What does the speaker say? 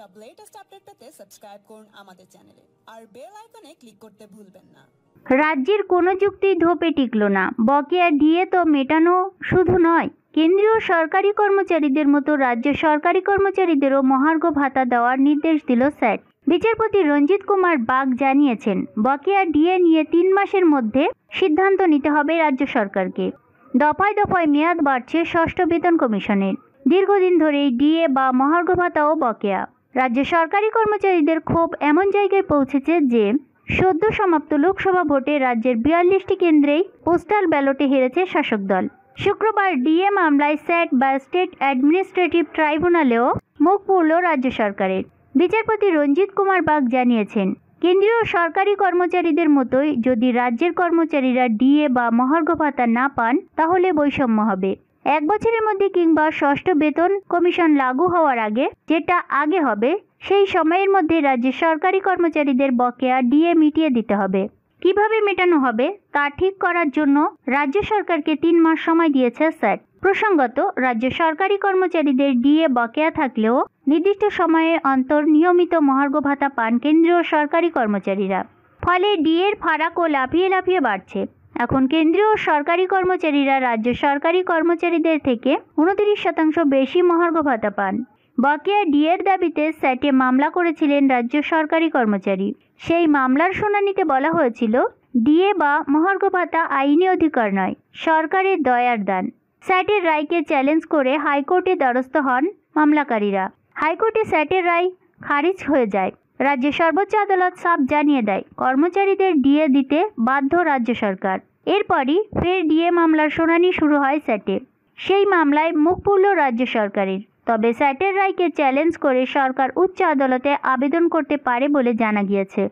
সব latest update পেতে subscribe করুন আমাদের চ্যানেলে আর বেল আইকনে ক্লিক করতে ভুলবেন না রাজ্যের কোনো যুক্তি ধোপে টিকল না বকেয়া ডিএ তো মেটানো শুধু নয় কেন্দ্রীয় সরকারি কর্মচারীদের মতো রাজ্য সরকারি কর্মচারীদেরও মহার্ঘ ভাতা দেওয়ার নির্দেশ দিল স্যাট বিচারপতি রঞ্জিত কুমার বাগ জানিয়েছেন বকেয়া ডিএ নিয়ে তিন মাসের মধ্যে সিদ্ধান্ত নিতে হবে রাজ্য সরকারকে দফায় দফায় মেয়াদ বাড়ছে ষষ্ঠ বেতন কমিশনের দীর্ঘদিন ধরেই ডিএ বা মহার্ঘ ভাতাও বকেয়া রাজ্য সরকারি কর্মচারীদের ক্ষোভ এমন জায়গায় পৌঁছেছে যে সদ্য সমাপ্ত লোকসভা ভোটে রাজ্যের বিয়াল্লিশটি কেন্দ্রেই পোস্টাল ব্যালটে হেরেছে শাসক দল শুক্রবার ডিএ মামলায় স্যাট বা স্টেট অ্যাডমিনিস্ট্রেটিভ ট্রাইব্যুনালেও মুখ পড়ল রাজ্য সরকারের বিচারপতি রঞ্জিত কুমার বাগ জানিয়েছেন কেন্দ্রীয় সরকারি কর্মচারীদের মতোই যদি রাজ্যের কর্মচারীরা ডিএ বা মহার্ঘ ভাতা না পান তাহলে বৈষম্য হবে এক বছরের মধ্যে কিংবা ষষ্ঠ বেতন কমিশন লাগু হওয়ার আগে যেটা আগে হবে সেই সময়ের মধ্যে রাজ্যের সরকারি কর্মচারীদের বকেয়া ডিএ মিটিয়ে দিতে হবে কিভাবে মেটানো হবে তা ঠিক করার জন্য রাজ্য সরকারকে তিন মাস সময় দিয়েছে স্যাট প্রসঙ্গত রাজ্য সরকারি কর্মচারীদের ডিএ বকেয়া থাকলেও নির্দিষ্ট সময়ে অন্তর নিয়মিত মহার্ঘ ভাতা পান কেন্দ্রীয় সরকারি কর্মচারীরা ফলে ডিএর ফারাকও লাফিয়ে লাফিয়ে বাড়ছে এখন কেন্দ্রীয় সরকারি কর্মচারীরা রাজ্য সরকারি কর্মচারীদের থেকে উনত্রিশ শতাংশ বেশি মহার্ঘ ভাতা পান বকেয়া ডিএর দাবিতে স্যাটে মামলা করেছিলেন রাজ্য সরকারি কর্মচারী সেই মামলার শুনানিতে বলা হয়েছিল ডিএ বা মহার্ঘ ভাতা আইনি অধিকার নয় সরকারের দয়ার দান স্যাটের রায়কে চ্যালেঞ্জ করে হাইকোর্টে দ্বারস্থ হন মামলাকারীরা হাইকোর্টে স্যাটের রায় খারিজ হয়ে যায় রাজ্যের সর্বোচ্চ আদালত সাপ জানিয়ে দেয় কর্মচারীদের ডিএ দিতে বাধ্য রাজ্য সরকার এরপরই ফের ডিএ মামলার শুনানি শুরু হয় স্যাটে সেই মামলায় মুখ পুরল রাজ্য সরকারের তবে স্যাটের রায়কে চ্যালেঞ্জ করে সরকার উচ্চ আদালতে আবেদন করতে পারে বলে জানা গিয়েছে